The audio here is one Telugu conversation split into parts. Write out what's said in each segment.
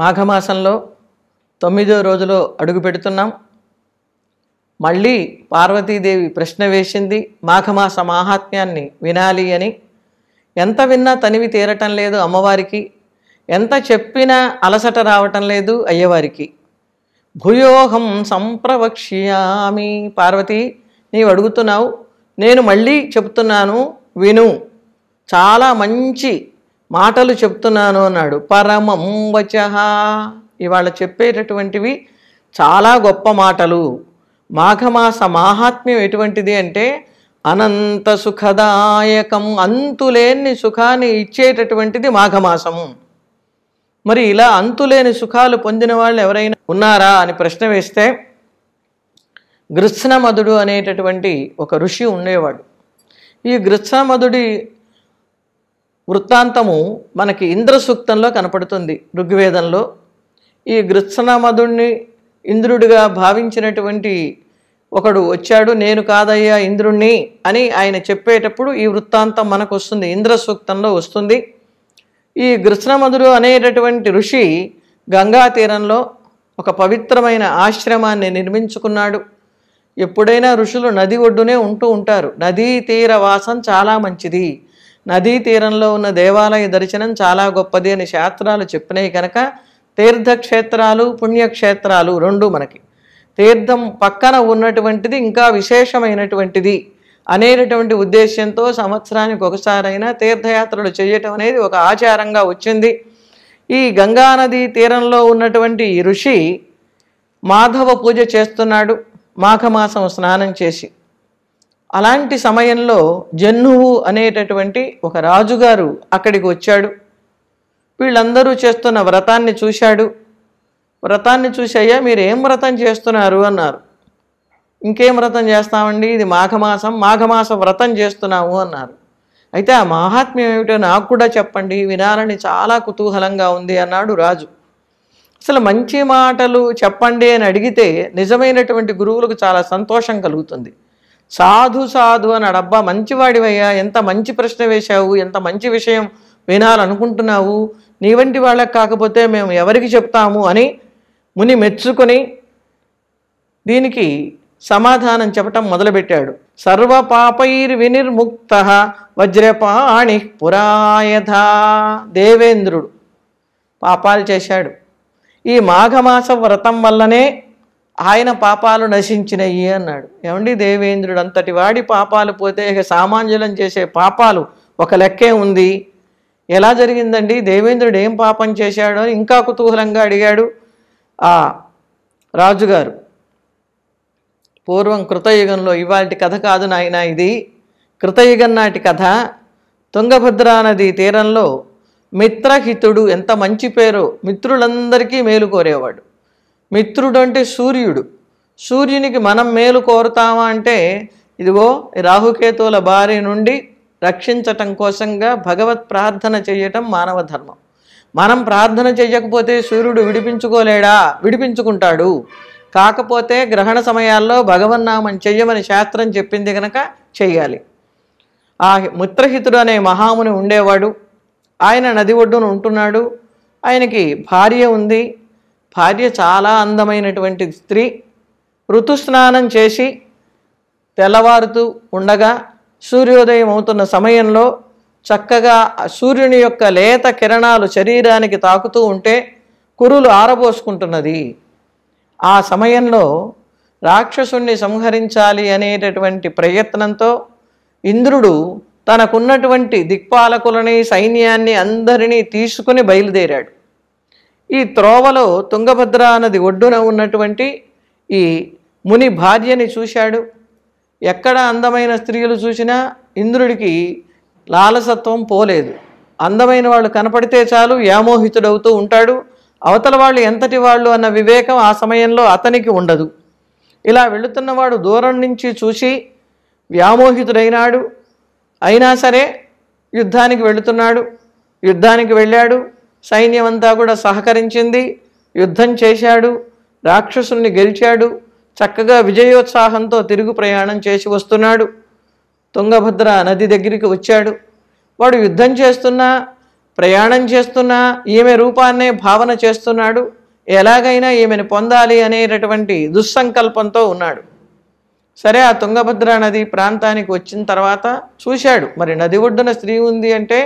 మాఘమాసంలో తొమ్మిదో రోజులో అడుగు పెడుతున్నాం మళ్ళీ పార్వతీదేవి ప్రశ్న వేసింది మాఘమాస మాహాత్మ్యాన్ని వినాలి అని ఎంత విన్నా తనివి తీరటం లేదు అమ్మవారికి ఎంత చెప్పినా అలసట రావటం లేదు అయ్యవారికి భూయోహం సంప్రవక్ష్యామి పార్వతి నీవు అడుగుతున్నావు నేను మళ్ళీ చెప్తున్నాను విను చాలా మంచి మాటలు చెప్తున్నాను అన్నాడు పరమం వచహ ఇవాళ చెప్పేటటువంటివి చాలా గొప్ప మాటలు మాఘమాస మాహాత్మ్యం ఎటువంటిది అంటే అనంత సుఖదాయకం అంతులేని సుఖాన్ని ఇచ్చేటటువంటిది మాఘమాసము మరి ఇలా అంతులేని సుఖాలు పొందిన వాళ్ళు ఎవరైనా ఉన్నారా అని ప్రశ్న వేస్తే గృత్సనమధుడు అనేటటువంటి ఒక ఋషి ఉండేవాడు ఈ గృత్సనమధుడి వృత్తాంతము మనకి ఇంద్ర సూక్తంలో కనపడుతుంది ఋగ్వేదంలో ఈ గృత్సనామధుణ్ణి ఇంద్రుడిగా భావించినటువంటి ఒకడు వచ్చాడు నేను కాదయ్యా ఇంద్రుణ్ణి అని ఆయన చెప్పేటప్పుడు ఈ వృత్తాంతం మనకు వస్తుంది ఇంద్ర సూక్తంలో వస్తుంది ఈ గృత్సనమధుడు అనేటటువంటి ఋషి గంగా తీరంలో ఒక పవిత్రమైన ఆశ్రమాన్ని నిర్మించుకున్నాడు ఎప్పుడైనా ఋషులు నది ఒడ్డునే ఉంటూ ఉంటారు నదీ తీర వాసం చాలా మంచిది నదీ తీరంలో ఉన్న దేవాలయ దర్శనం చాలా గొప్పది అని శాస్త్రాలు చెప్పినాయి కనుక తీర్థక్షేత్రాలు పుణ్యక్షేత్రాలు రెండు మనకి తీర్థం పక్కన ఉన్నటువంటిది ఇంకా విశేషమైనటువంటిది అనేటటువంటి ఉద్దేశ్యంతో సంవత్సరానికి ఒకసారైనా తీర్థయాత్రలు చేయటం అనేది ఒక ఆచారంగా వచ్చింది ఈ గంగానది తీరంలో ఉన్నటువంటి ఋషి మాధవ పూజ చేస్తున్నాడు మాఘమాసం స్నానం చేసి అలాంటి సమయంలో జన్నువు అనేటటువంటి ఒక రాజుగారు అక్కడికి వచ్చాడు వీళ్ళందరూ చేస్తున్న వ్రతాన్ని చూశాడు వ్రతాన్ని చూసయ్యా మీరు ఏం వ్రతం చేస్తున్నారు అన్నారు ఇంకేం వ్రతం చేస్తామండి ఇది మాఘమాసం మాఘమాస వ్రతం చేస్తున్నాము అన్నారు అయితే ఆ మహాత్మ్యం ఏమిటో నాకు కూడా చెప్పండి వినాలని చాలా కుతూహలంగా ఉంది అన్నాడు రాజు అసలు మంచి మాటలు చెప్పండి అని అడిగితే నిజమైనటువంటి గురువులకు చాలా సంతోషం కలుగుతుంది సాధు సాధు అని అడబ్బా మంచివాడివయ్యా ఎంత మంచి ప్రశ్న వేశావు ఎంత మంచి విషయం వినాలనుకుంటున్నావు నీ వంటి వాళ్ళకి కాకపోతే మేము ఎవరికి చెప్తాము అని ముని మెచ్చుకొని దీనికి సమాధానం చెప్పటం మొదలుపెట్టాడు సర్వ పాపైర్ వినిర్ముక్త వజ్రపాణి పురాయథ దేవేంద్రుడు పాపాలు చేశాడు ఈ మాఘమాస వ్రతం వల్లనే ఆయన పాపాలు నశించినయి అన్నాడు ఏమండి దేవేంద్రుడు అంతటి వాడి పాపాలు పోతే ఇక సామాన్యులం చేసే పాపాలు ఒక లెక్కే ఉంది ఎలా జరిగిందండి దేవేంద్రుడు ఏం పాపం చేశాడో ఇంకా కుతూహలంగా అడిగాడు ఆ రాజుగారు పూర్వం కృతయుగంలో ఇవాటి కథ కాదు నాయన ఇది కృతయుగం నాటి కథ తుంగభద్రా నది తీరంలో మిత్రహితుడు ఎంత మంచి పేరో మిత్రులందరికీ మేలు కోరేవాడు మిత్రుడు అంటే సూర్యుడు సూర్యునికి మనం మేలు కోరుతామా అంటే ఇదిగో రాహుకేతువుల బారి నుండి రక్షించటం కోసంగా భగవత్ ప్రార్థన చేయటం మానవ ధర్మం మనం ప్రార్థన చేయకపోతే సూర్యుడు విడిపించుకోలేడా విడిపించుకుంటాడు కాకపోతే గ్రహణ సమయాల్లో భగవన్నామం చెయ్యమని శాస్త్రం చెప్పింది కనుక చెయ్యాలి ఆ మిత్రహితుడు అనే మహాముని ఉండేవాడు ఆయన నది ఒడ్డున ఉంటున్నాడు ఆయనకి భార్య ఉంది భార్య చాలా అందమైనటువంటి స్త్రీ ఋతుస్నానం చేసి తెల్లవారుతూ ఉండగా సూర్యోదయం అవుతున్న సమయంలో చక్కగా సూర్యుని యొక్క లేత కిరణాలు శరీరానికి తాకుతూ ఉంటే కురులు ఆరబోసుకుంటున్నది ఆ సమయంలో రాక్షసుణ్ణి సంహరించాలి అనేటటువంటి ప్రయత్నంతో ఇంద్రుడు తనకున్నటువంటి దిక్పాలకులని సైన్యాన్ని అందరినీ తీసుకుని బయలుదేరాడు ఈ త్రోవలో తుంగభద్ర నది ఒడ్డున ఉన్నటువంటి ఈ ముని భార్యని చూశాడు ఎక్కడ అందమైన స్త్రీలు చూసినా ఇంద్రుడికి లాలసత్వం పోలేదు అందమైన వాళ్ళు కనపడితే చాలు వ్యామోహితుడవుతూ ఉంటాడు అవతల వాళ్ళు ఎంతటి వాళ్ళు అన్న వివేకం ఆ సమయంలో అతనికి ఉండదు ఇలా వెళుతున్నవాడు దూరం నుంచి చూసి వ్యామోహితుడైనాడు అయినా సరే యుద్ధానికి వెళుతున్నాడు యుద్ధానికి వెళ్ళాడు సైన్యమంతా కూడా సహకరించింది యుద్ధం చేశాడు రాక్షసుల్ని గెలిచాడు చక్కగా విజయోత్సాహంతో తిరుగు ప్రయాణం చేసి వస్తున్నాడు తుంగభద్ర నది దగ్గరికి వచ్చాడు వాడు యుద్ధం చేస్తున్నా ప్రయాణం చేస్తున్నా ఈమె రూపాన్నే భావన చేస్తున్నాడు ఎలాగైనా ఈమెను పొందాలి అనేటటువంటి దుస్సంకల్పంతో ఉన్నాడు సరే ఆ తుంగభద్ర నది ప్రాంతానికి వచ్చిన తర్వాత చూశాడు మరి నది ఒడ్డున స్త్రీ ఉంది అంటే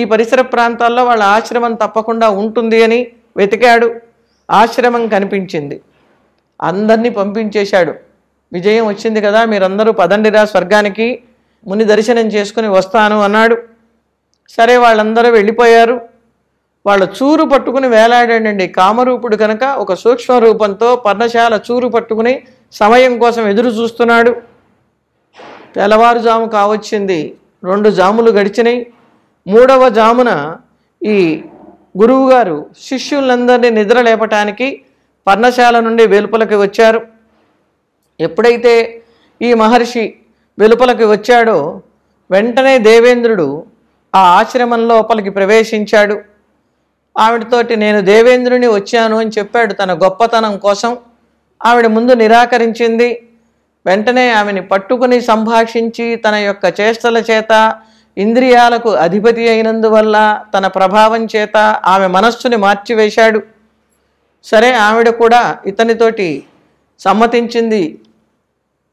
ఈ పరిసర ప్రాంతాల్లో వాళ్ళ ఆశ్రమం తప్పకుండా ఉంటుంది అని వెతికాడు ఆశ్రమం కనిపించింది అందరినీ పంపించేశాడు విజయం వచ్చింది కదా మీరందరూ పదండిరా స్వర్గానికి ముని దర్శనం చేసుకుని వస్తాను అన్నాడు సరే వాళ్ళందరూ వెళ్ళిపోయారు వాళ్ళ చూరు పట్టుకుని వేలాడాడండి కామరూపుడు కనుక ఒక సూక్ష్మ రూపంతో పర్ణశాల చూరు పట్టుకుని సమయం కోసం ఎదురు చూస్తున్నాడు తెల్లవారుజాము కావచ్చింది రెండు జాములు గడిచినాయి మూడవ జామున ఈ గురువుగారు శిష్యులందరినీ నిద్ర లేపటానికి పర్ణశాల నుండి వెలుపలకి వచ్చారు ఎప్పుడైతే ఈ మహర్షి వెలుపలకి వచ్చాడో వెంటనే దేవేంద్రుడు ఆ ఆశ్రమం లోపలికి ప్రవేశించాడు ఆవిడతోటి నేను దేవేంద్రుని వచ్చాను అని చెప్పాడు తన గొప్పతనం కోసం ఆవిడ ముందు నిరాకరించింది వెంటనే ఆమెని పట్టుకుని సంభాషించి తన యొక్క చేష్టల చేత ఇంద్రియాలకు అధిపతి అయినందువల్ల తన ప్రభావం చేత ఆమె మనస్సుని మార్చివేశాడు సరే ఆవిడ కూడా ఇతనితోటి సమ్మతించింది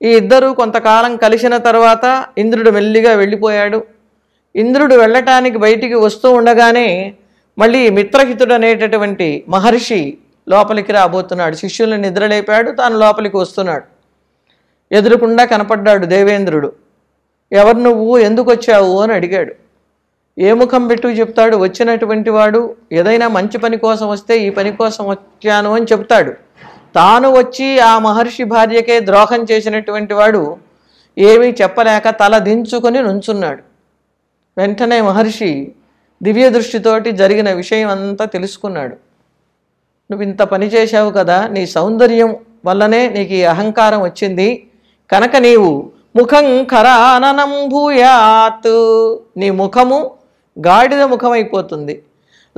ఈ ఇద్దరూ కొంతకాలం కలిసిన తర్వాత ఇంద్రుడు మెల్లిగా వెళ్ళిపోయాడు ఇంద్రుడు వెళ్ళటానికి బయటికి వస్తూ ఉండగానే మళ్ళీ మిత్రహితుడు అనేటటువంటి మహర్షి లోపలికి రాబోతున్నాడు శిష్యుల్ని నిద్రలేపాడు తాను లోపలికి వస్తున్నాడు ఎదురుకుండా కనపడ్డాడు దేవేంద్రుడు ఎవరు నువ్వు ఎందుకు వచ్చావు అని అడిగాడు ఏ ముఖం పెట్టు చెప్తాడు వచ్చినటువంటి వాడు ఏదైనా మంచి పని కోసం వస్తే ఈ పని కోసం వచ్చాను అని చెప్తాడు తాను వచ్చి ఆ మహర్షి భార్యకే ద్రోహం చేసినటువంటి వాడు ఏమీ చెప్పలేక తల దించుకొని నుంచున్నాడు వెంటనే మహర్షి దివ్య దృష్టితోటి జరిగిన విషయం అంతా తెలుసుకున్నాడు నువ్వు ఇంత పని చేశావు కదా నీ సౌందర్యం వల్లనే నీకు ఈ అహంకారం వచ్చింది కనుక నీవు ముఖం కరాననంభూయాత్ నీ ముఖము గాడిద ముఖమైపోతుంది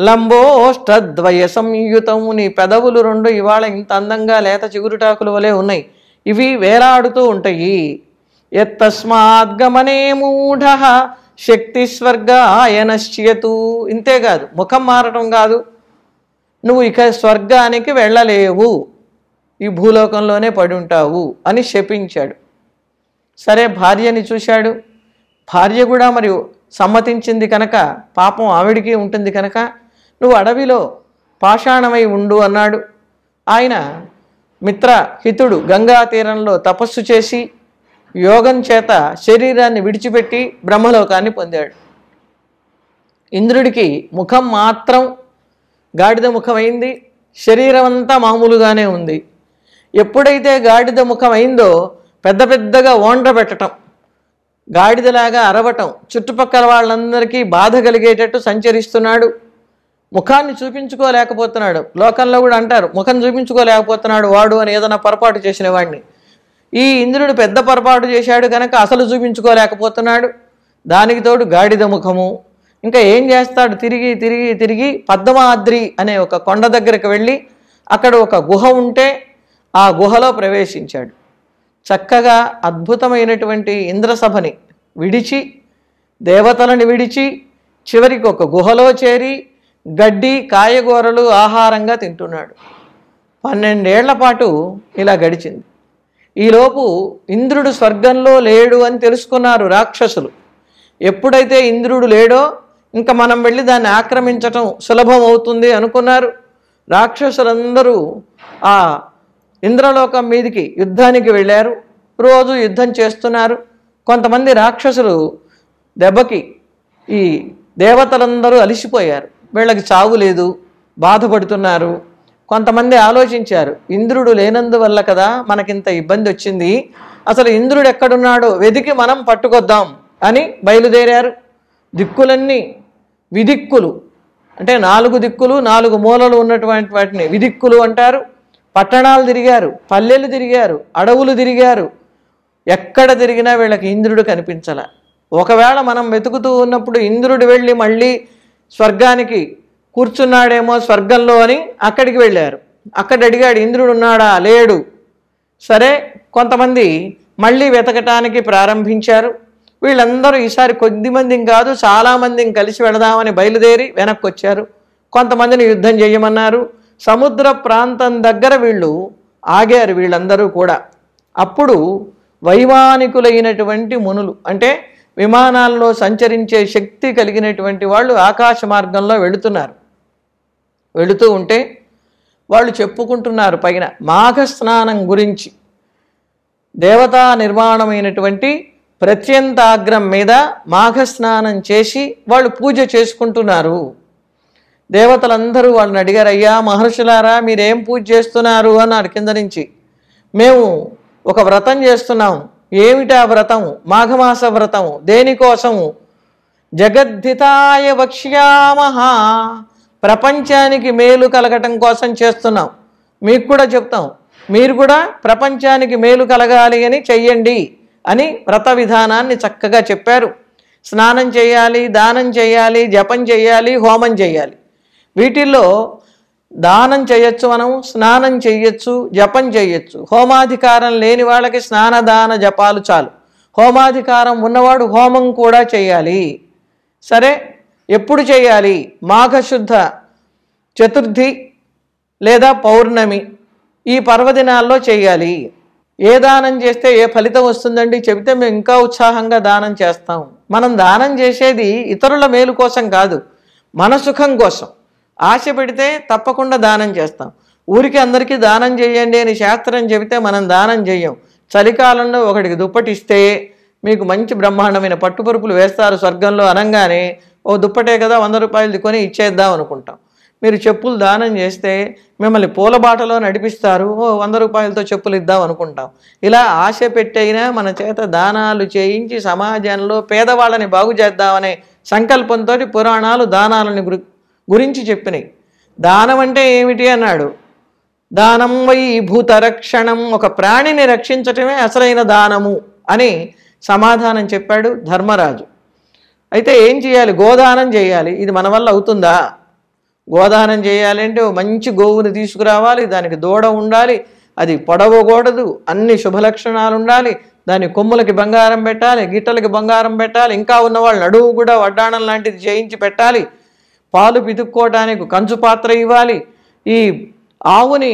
లంబోష్టద్వయ సంయుతం నీ పెదవులు రెండు ఇవాళ ఇంత అందంగా లేత చిగురుటాకులు వలె ఉన్నాయి ఇవి వేలాడుతూ ఉంటాయి ఎత్తస్మాద్గమనే మూఢ శక్తి స్వర్గ ఆయనశ్చియతు ఇంతేకాదు ముఖం మారటం కాదు నువ్వు ఇక స్వర్గానికి వెళ్ళలేవు ఈ భూలోకంలోనే పడి ఉంటావు అని శపించాడు సరే భార్యని చూశాడు భార్య కూడా మరియు సమ్మతించింది కనుక పాపం ఆవిడికి ఉంటుంది కనుక నువ్వు అడవిలో పాషాణమై ఉండు అన్నాడు ఆయన మిత్ర హితుడు గంగా తీరంలో తపస్సు చేసి యోగం చేత శరీరాన్ని విడిచిపెట్టి బ్రహ్మలోకాన్ని పొందాడు ఇంద్రుడికి ముఖం మాత్రం గాడిద ముఖమైంది శరీరం అంతా మామూలుగానే ఉంది ఎప్పుడైతే గాడిద ముఖమైందో పెద్ద పెద్దగా ఓండ్ర పెట్టడం గాడిదలాగా అరవటం చుట్టుపక్కల వాళ్ళందరికీ బాధ కలిగేటట్టు సంచరిస్తున్నాడు ముఖాన్ని చూపించుకోలేకపోతున్నాడు లోకంలో కూడా అంటారు ముఖం చూపించుకోలేకపోతున్నాడు వాడు అని ఏదైనా పొరపాటు చేసిన వాడిని ఈ ఇంద్రుడు పెద్ద పొరపాటు చేశాడు కనుక అసలు చూపించుకోలేకపోతున్నాడు దానికి తోడు గాడిద ముఖము ఇంకా ఏం చేస్తాడు తిరిగి తిరిగి తిరిగి పద్మాద్రి అనే ఒక కొండ దగ్గరికి వెళ్ళి అక్కడ ఒక గుహ ఉంటే ఆ గుహలో ప్రవేశించాడు చక్కగా అద్భుతమైనటువంటి ఇంద్రసభని విడిచి దేవతలను విడిచి చివరికి ఒక గుహలో చేరి గడ్డి కాయగూరలు ఆహారంగా తింటున్నాడు పన్నెండేళ్ల పాటు ఇలా గడిచింది ఈలోపు ఇంద్రుడు స్వర్గంలో లేడు అని తెలుసుకున్నారు రాక్షసులు ఎప్పుడైతే ఇంద్రుడు లేడో ఇంకా మనం వెళ్ళి దాన్ని ఆక్రమించటం సులభం అవుతుంది అనుకున్నారు రాక్షసులందరూ ఆ ఇంద్రలోకం మీదికి యుద్ధానికి వెళ్ళారు రోజు యుద్ధం చేస్తున్నారు కొంతమంది రాక్షసులు దెబ్బకి ఈ దేవతలందరూ అలిసిపోయారు వీళ్ళకి చావు లేదు బాధపడుతున్నారు కొంతమంది ఆలోచించారు ఇంద్రుడు లేనందువల్ల కదా మనకింత ఇబ్బంది వచ్చింది అసలు ఇంద్రుడు ఎక్కడున్నాడో వెదికి మనం పట్టుకొద్దాం అని బయలుదేరారు దిక్కులన్నీ విదిక్కులు అంటే నాలుగు దిక్కులు నాలుగు మూలలు ఉన్నటువంటి వాటిని విదిక్కులు అంటారు పట్టణాలు తిరిగారు పల్లెలు తిరిగారు అడవులు తిరిగారు ఎక్కడ తిరిగినా వీళ్ళకి ఇంద్రుడు కనిపించాల ఒకవేళ మనం వెతుకుతూ ఉన్నప్పుడు ఇంద్రుడు వెళ్ళి మళ్ళీ స్వర్గానికి కూర్చున్నాడేమో స్వర్గంలో అని అక్కడికి వెళ్ళారు అక్కడ అడిగాడు ఇంద్రుడు ఉన్నాడా లేడు సరే కొంతమంది మళ్ళీ వెతకటానికి ప్రారంభించారు వీళ్ళందరూ ఈసారి కొద్ది మందిని కాదు చాలామందిని కలిసి వెళదామని బయలుదేరి వెనక్కి వచ్చారు కొంతమందిని యుద్ధం చేయమన్నారు సముద్ర ప్రాంతం దగ్గర వీళ్ళు ఆగారు వీళ్ళందరూ కూడా అప్పుడు వైమానికులైనటువంటి మునులు అంటే విమానాల్లో సంచరించే శక్తి కలిగినటువంటి వాళ్ళు ఆకాశ మార్గంలో వెళుతున్నారు వెళుతూ ఉంటే వాళ్ళు చెప్పుకుంటున్నారు పైన మాఘస్నానం గురించి దేవతా నిర్మాణమైనటువంటి ప్రత్యంతాగ్రం మీద మాఘస్నానం చేసి వాళ్ళు పూజ చేసుకుంటున్నారు దేవతలందరూ వాళ్ళని అడిగారు అయ్యా మహర్షులారా మీరేం పూజ చేస్తున్నారు అన్నాడు కింద నుంచి మేము ఒక వ్రతం చేస్తున్నాం ఏమిటా వ్రతం మాఘమాస వ్రతము దేనికోసము జగద్ధితాయ వక్ష్యామహ ప్రపంచానికి మేలు కలగటం కోసం చేస్తున్నాం మీకు కూడా చెప్తాం మీరు కూడా ప్రపంచానికి మేలు కలగాలి అని చెయ్యండి అని వ్రత విధానాన్ని చక్కగా చెప్పారు స్నానం చేయాలి దానం చేయాలి జపం చేయాలి హోమం చేయాలి వీటిల్లో దానం చేయొచ్చు మనం స్నానం చేయొచ్చు జపం చేయొచ్చు హోమాధికారం లేని వాళ్ళకి స్నానదాన జపాలు చాలు హోమాధికారం ఉన్నవాడు హోమం కూడా చేయాలి సరే ఎప్పుడు చేయాలి మాఘశుద్ధ చతుర్థి లేదా పౌర్ణమి ఈ పర్వదినాల్లో చేయాలి ఏ దానం చేస్తే ఏ ఫలితం వస్తుందండి చెబితే మేము ఇంకా ఉత్సాహంగా దానం చేస్తాం మనం దానం చేసేది ఇతరుల మేలు కోసం కాదు మన సుఖం కోసం ఆశ పెడితే తప్పకుండా దానం చేస్తాం ఊరికి అందరికీ దానం చేయండి అని శాస్త్రం చెబితే మనం దానం చేయం చలికాలంలో ఒకటికి దుప్పటిస్తే మీకు మంచి బ్రహ్మాండమైన పట్టుపరుపులు వేస్తారు స్వర్గంలో అనంగానే ఓ దుప్పటే కదా వంద రూపాయలు కొని ఇచ్చేద్దాం అనుకుంటాం మీరు చెప్పులు దానం చేస్తే మిమ్మల్ని పూలబాటలో నడిపిస్తారు ఓ వంద రూపాయలతో చెప్పులు ఇద్దాం అనుకుంటాం ఇలా ఆశ పెట్టైనా మన చేత దానాలు చేయించి సమాజంలో పేదవాళ్ళని బాగు చేద్దామనే సంకల్పంతో పురాణాలు దానాలని గురించి చెప్పినాయి దానం అంటే ఏమిటి అన్నాడు దానం వై రక్షణం ఒక ప్రాణిని రక్షించటమే అసలైన దానము అని సమాధానం చెప్పాడు ధర్మరాజు అయితే ఏం చేయాలి గోదానం చేయాలి ఇది మన వల్ల అవుతుందా గోదానం చేయాలంటే మంచి గోవుని తీసుకురావాలి దానికి దూడ ఉండాలి అది పొడవకూడదు అన్ని శుభలక్షణాలు ఉండాలి దాని కొమ్ములకి బంగారం పెట్టాలి గిట్టలకి బంగారం పెట్టాలి ఇంకా ఉన్నవాళ్ళు నడువు కూడా వడ్డాణం లాంటిది చేయించి పెట్టాలి పాలు పితుక్కోవడానికి కంచు పాత్ర ఇవ్వాలి ఈ ఆవుని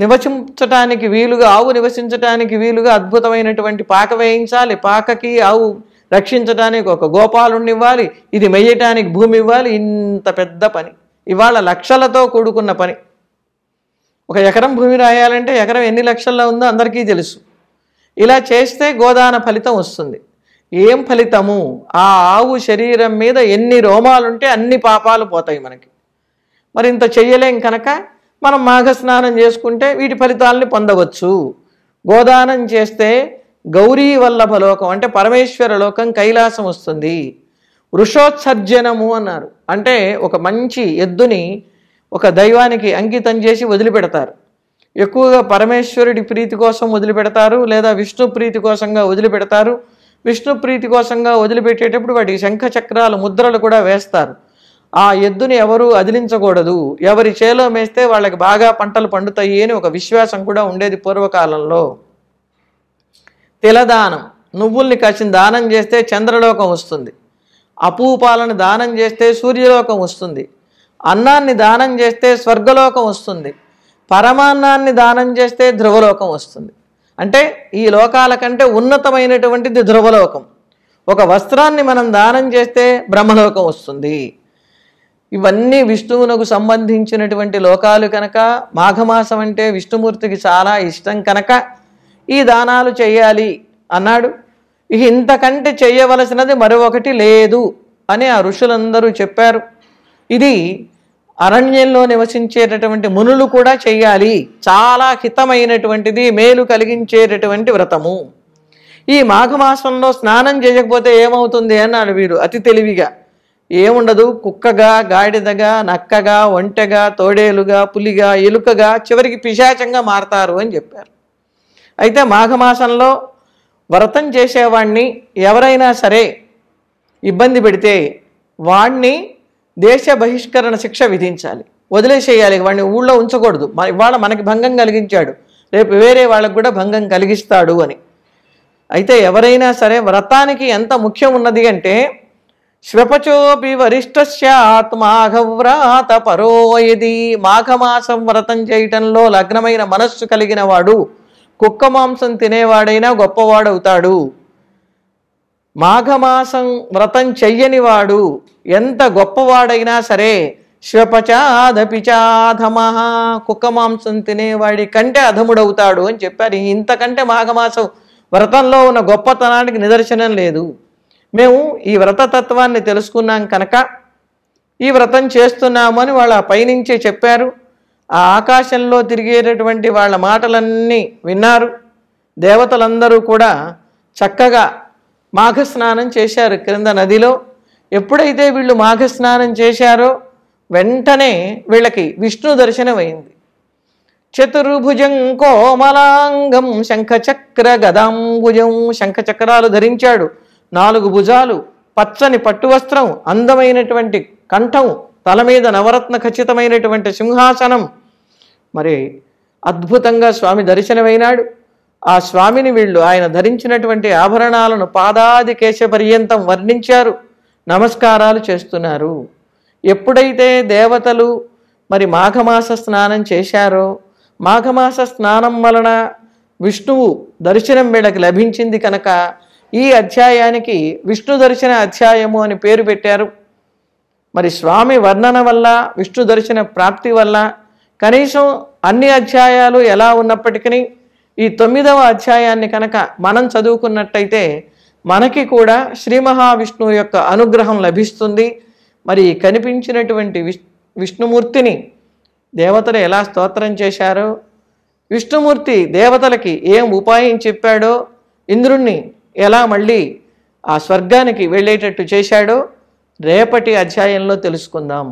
నివసించటానికి వీలుగా ఆవు నివసించటానికి వీలుగా అద్భుతమైనటువంటి పాక వేయించాలి పాకకి ఆవు రక్షించడానికి ఒక గోపాలుణ్ణి ఇవ్వాలి ఇది మెయ్యటానికి భూమి ఇవ్వాలి ఇంత పెద్ద పని ఇవాళ లక్షలతో కూడుకున్న పని ఒక ఎకరం భూమి రాయాలంటే ఎకరం ఎన్ని లక్షల్లో ఉందో అందరికీ తెలుసు ఇలా చేస్తే గోదాన ఫలితం వస్తుంది ఏం ఫలితము ఆ ఆవు శరీరం మీద ఎన్ని రోమాలుంటే అన్ని పాపాలు పోతాయి మనకి మరి ఇంత చెయ్యలేం కనుక మనం మాఘస్నానం చేసుకుంటే వీటి ఫలితాలని పొందవచ్చు గోదానం చేస్తే గౌరీ వల్లభ లోకం అంటే పరమేశ్వర లోకం కైలాసం వస్తుంది వృషోత్సర్జనము అన్నారు అంటే ఒక మంచి ఎద్దుని ఒక దైవానికి అంకితం చేసి వదిలిపెడతారు ఎక్కువగా పరమేశ్వరుడి ప్రీతి కోసం వదిలిపెడతారు లేదా విష్ణు ప్రీతి కోసంగా వదిలిపెడతారు విష్ణు ప్రీతి కోసంగా వదిలిపెట్టేటప్పుడు వాటికి శంఖ చక్రాలు ముద్రలు కూడా వేస్తారు ఆ ఎద్దుని ఎవరు అదిలించకూడదు ఎవరి చేలో మేస్తే వాళ్ళకి బాగా పంటలు పండుతాయి అని ఒక విశ్వాసం కూడా ఉండేది పూర్వకాలంలో తిలదానం నువ్వుల్ని కాసిన దానం చేస్తే చంద్రలోకం వస్తుంది అపూపాలను దానం చేస్తే సూర్యలోకం వస్తుంది అన్నాన్ని దానం చేస్తే స్వర్గలోకం వస్తుంది పరమాన్నాన్ని దానం చేస్తే ధ్రువలోకం వస్తుంది అంటే ఈ లోకాల కంటే ఉన్నతమైనటువంటిది ధ్రువలోకం ఒక వస్త్రాన్ని మనం దానం చేస్తే బ్రహ్మలోకం వస్తుంది ఇవన్నీ విష్ణువునకు సంబంధించినటువంటి లోకాలు కనుక మాఘమాసం అంటే విష్ణుమూర్తికి చాలా ఇష్టం కనుక ఈ దానాలు చేయాలి అన్నాడు ఇంతకంటే చేయవలసినది మరొకటి లేదు అని ఆ ఋషులందరూ చెప్పారు ఇది అరణ్యంలో నివసించేటటువంటి మునులు కూడా చేయాలి చాలా హితమైనటువంటిది మేలు కలిగించేటటువంటి వ్రతము ఈ మాఘమాసంలో స్నానం చేయకపోతే ఏమవుతుంది అన్నాడు వీరు అతి తెలివిగా ఏముండదు కుక్కగా గాడిదగా నక్కగా ఒంటెగా తోడేలుగా పులిగా ఎలుకగా చివరికి పిశాచంగా మారతారు అని చెప్పారు అయితే మాఘమాసంలో వ్రతం చేసేవాణ్ణి ఎవరైనా సరే ఇబ్బంది పెడితే వాణ్ణి దేశ బహిష్కరణ శిక్ష విధించాలి వదిలేసేయాలి వాడిని ఊళ్ళో ఉంచకూడదు మన ఇవాళ మనకి భంగం కలిగించాడు రేపు వేరే వాళ్ళకు కూడా భంగం కలిగిస్తాడు అని అయితే ఎవరైనా సరే వ్రతానికి ఎంత ముఖ్యం ఉన్నది అంటే శ్వపచోపి వరిష్టస్య ఆత్మాఘవ్రాత పరోయది మాఘమాసం వ్రతం చేయటంలో లగ్నమైన మనస్సు కలిగిన వాడు కుక్క మాంసం తినేవాడైనా గొప్పవాడవుతాడు మాఘమాసం వ్రతం చెయ్యనివాడు ఎంత గొప్పవాడైనా సరే శ్వపచాధపిచాధమహ కుక్క మాంసం తినేవాడి కంటే అధముడవుతాడు అని చెప్పారు ఇంతకంటే మాఘమాసం వ్రతంలో ఉన్న గొప్పతనానికి నిదర్శనం లేదు మేము ఈ వ్రత తత్వాన్ని తెలుసుకున్నాం కనుక ఈ వ్రతం చేస్తున్నామని వాళ్ళ పైనుంచే చెప్పారు ఆ ఆకాశంలో తిరిగేటటువంటి వాళ్ళ మాటలన్నీ విన్నారు దేవతలందరూ కూడా చక్కగా మాఘస్నానం చేశారు క్రింద నదిలో ఎప్పుడైతే వీళ్ళు మాఘస్నానం చేశారో వెంటనే వీళ్ళకి విష్ణు దర్శనమైంది చతుర్భుజం కోమలాంగం శంఖచక్ర గదాంబుజం శంఖచక్రాలు ధరించాడు నాలుగు భుజాలు పచ్చని పట్టు వస్త్రం అందమైనటువంటి కంఠం తల మీద నవరత్న ఖచ్చితమైనటువంటి సింహాసనం మరి అద్భుతంగా స్వామి దర్శనమైనాడు ఆ స్వామిని వీళ్ళు ఆయన ధరించినటువంటి ఆభరణాలను పాదాది కేశ పర్యంతం వర్ణించారు నమస్కారాలు చేస్తున్నారు ఎప్పుడైతే దేవతలు మరి మాఘమాస స్నానం చేశారో మాఘమాస స్నానం వలన విష్ణువు దర్శనం వీళ్ళకి లభించింది కనుక ఈ అధ్యాయానికి విష్ణు దర్శన అధ్యాయము అని పేరు పెట్టారు మరి స్వామి వర్ణన వల్ల విష్ణు దర్శన ప్రాప్తి వల్ల కనీసం అన్ని అధ్యాయాలు ఎలా ఉన్నప్పటికీ ఈ తొమ్మిదవ అధ్యాయాన్ని కనుక మనం చదువుకున్నట్టయితే మనకి కూడా శ్రీ మహావిష్ణువు యొక్క అనుగ్రహం లభిస్తుంది మరి కనిపించినటువంటి విష్ విష్ణుమూర్తిని దేవతలు ఎలా స్తోత్రం చేశారు విష్ణుమూర్తి దేవతలకి ఏం ఉపాయం చెప్పాడో ఇంద్రుణ్ణి ఎలా మళ్ళీ ఆ స్వర్గానికి వెళ్ళేటట్టు చేశాడో రేపటి అధ్యాయంలో తెలుసుకుందాం